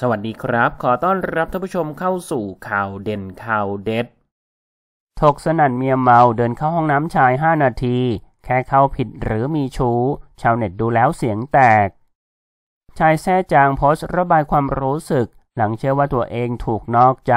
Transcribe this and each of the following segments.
สวัสดีครับ ขอต้อนรับท่านผู้ชมเข้าสู่ข่าวเด่นข่าวเด็ด ถกสนั่นเมียเมาเดินเข้าห้องน้ำชาย 5 นาที แค่เข้าผิดหรือมีชู้ ชาวเน็ตดูแล้วเสียงแตก ชายแท้จางโพสต์ระบายความรู้สึก หลังเชื่อว่าตัวเองถูกนอกใจ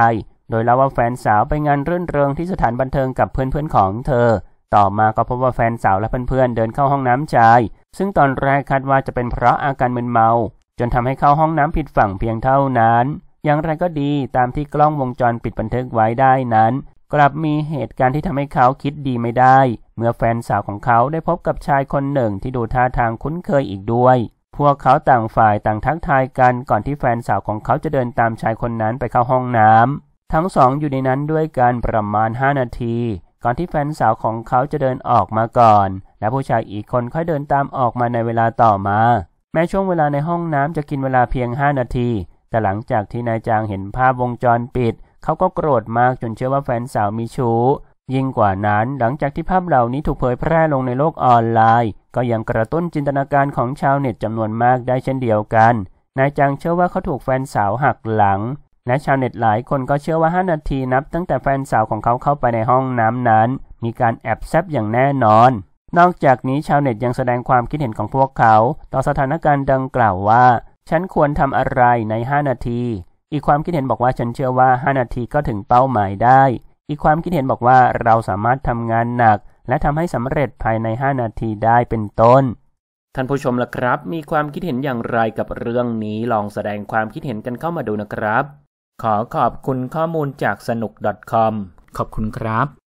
โดยเล่าว่าแฟนสาวไปงานรื่นเริงที่สถานบันเทิงกับเพื่อนๆของเธอ ต่อมาก็พบว่าแฟนสาวและเพื่อนๆเดินเข้าห้องน้ำชาย ซึ่งตอนแรกคาดว่าจะเป็นเพราะอาการมึนเมาจนทำให้เข้าห้องน้ำผิดฝั่งเพียงเท่านั้น อย่างไรก็ดีตามที่กล้องวงจรปิดบันทึกไว้ได้นั้น กลับมีเหตุการณ์ที่ทำให้เขาคิดดีไม่ได้ เมื่อแฟนสาวของเขาได้พบกับชายคนหนึ่งที่ดูท่าทางคุ้นเคยอีกด้วย พวกเขาต่างฝ่ายต่างทักทายกันก่อนที่แฟนสาวของเขาจะเดินตามชายคนนั้นไปเข้าห้องน้ำทั้งสองอยู่ในนั้นด้วยกันประมาณ5นาที ก่อนที่แฟนสาวของเขาจะเดินออกมาก่อน และผู้ชายอีกคนค่อยเดินตามออกมาในเวลาต่อมาแม้ช่วงเวลาในห้องน้ำจะกินเวลาเพียง 5 นาที แต่หลังจากที่นายจางเห็นภาพวงจรปิด เขาก็โกรธมากจนเชื่อว่าแฟนสาวมีชู้ ยิ่งกว่านั้น หลังจากที่ภาพเหล่านี้ถูกเผยแพร่ลงในโลกออนไลน์ ก็ยังกระตุ้นจินตนาการของชาวเน็ตจำนวนมากได้เช่นเดียวกัน นายจางเชื่อว่าเขาถูกแฟนสาวหักหลังและชาวเน็ตหลายคนก็เชื่อว่า 5 นาทีนับตั้งแต่แฟนสาวของเขาเข้าไปในห้องน้ำนั้น มีการแอบแซบอย่างแน่นอนนอกจากนี้ชาวเน็ตยังแสดงความคิดเห็นของพวกเขา ต่อสถานการณ์ดังกล่าวว่า ฉันควรทำอะไรใน5นาที อีกความคิดเห็นบอกว่าฉันเชื่อว่า5นาทีก็ถึงเป้าหมายได้ อีกความคิดเห็นบอกว่าเราสามารถทำงานหนัก และทำให้สำเร็จภายใน5นาทีได้เป็นต้น ท่านผู้ชมล่ะครับ มีความคิดเห็นอย่างไรกับเรื่องนี้ลองแสดงความคิดเห็นกันเข้ามาดูนะครับ ขอขอบคุณข้อมูลจากสนุก .com ขอบคุณครับ